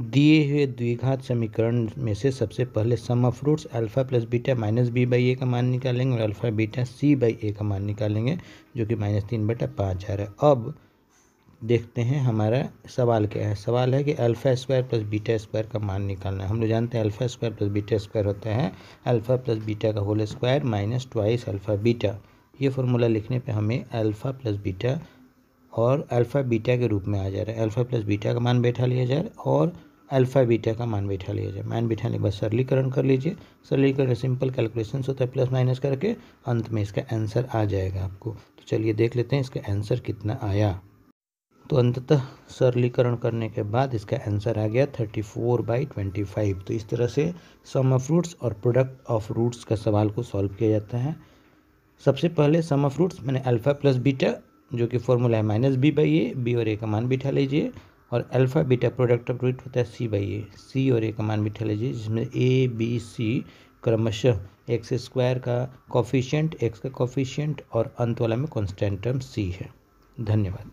दिए हुए द्विघात समीकरण में से सबसे पहले sum of roots alpha plus beta minus b by a का मान निकालेंगे और alpha beta c by a का मान निकालेंगे जो कि माइनस तीन बटा पाँच आ रहा है अब देखते हैं हमारा सवाल क्या है सवाल है कि alpha square plus beta square का मान निकालना है हम लोग जानते हैं alpha square plus beta square होता है अल्फ़ा प्लस बीटा का whole square minus twice alpha beta ये फॉर्मूला लिखने पर हमें अल्फ़ा प्लस बीटा और अल्फ़ा बीटा के रूप में आ जा रहा है अल्फ़ा प्लस बीटा का मान बैठा लिया जा रहा है और अल्फ़ा बीटा का मान बैठा लिया जाए मान बैठा लिया बस सरलीकरण कर लीजिए सरलीकरण सिंपल कैलकुलेशन होता है प्लस माइनस करके अंत में इसका आंसर आ जाएगा आपको तो चलिए देख लेते हैं इसका आंसर कितना आया तो अंततः सरलीकरण करने के बाद इसका आंसर आ गया thirty four by twenty five तो इस तरह से सम ऑफ रूट्स और प्रोडक्ट ऑफ रूट्स का सवाल को सॉल्व किया जाता है सबसे पहले सम ऑफ रूट्स मैंने अल्फ़ा प्लस बीटा जो कि फॉर्मूला है minus b by a b और ए का मान बिठा लीजिए और alpha beta product of root होता है सी बाई ए सी और ए का मान बिठा लीजिए जिसमें ए बी सी क्रमशः एक्स स्क्वायर का कॉफिशियंट एक्स का कॉफिशियंट और अंत वाला में कॉन्स्टेंट टर्म सी है धन्यवाद